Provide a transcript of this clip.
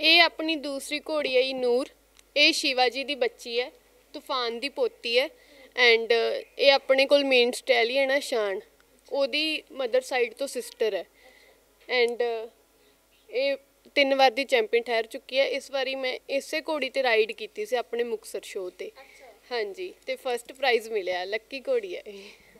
ਇਹ ਆਪਣੀ ਦੂਸਰੀ ਘੋੜੀ ਹੈ ਨੂਰ ਇਹ ਸ਼ਿਵਾਜੀ ਦੀ ਬੱਚੀ ਹੈ ਤੂਫਾਨ ਦੀ ਪੋਤੀ ਹੈ ਐਂਡ ਇਹ ਆਪਣੇ ਕੋਲ ਮੇਨ ਸਟੈਲੀਅਨ ਹੈ ਸ਼ਾਨ ਉਹਦੀ ਮਦਰ ਸਾਈਡ ਤੋਂ ਸਿਸਟਰ ਹੈ ਐਂਡ ਇਹ ਤਿੰਨ ਵਾਰ ਦੀ ਚੈਂਪੀਅਨ ਠਹਿਰ ਚੁੱਕੀ ਹੈ ਇਸ ਵਾਰੀ ਮੈਂ ਇਸੇ ਘੋੜੀ ਤੇ ਰਾਈਡ ਕੀਤੀ ਸੀ ਆਪਣੇ ਮੁਕਸਰ ਸ਼ੋਅ ਤੇ ਹਾਂਜੀ ਤੇ ਫਰਸਟ ਪ੍ਰਾਈਜ਼ ਮਿਲਿਆ ਲੱਕੀ ਘੋੜੀ ਹੈ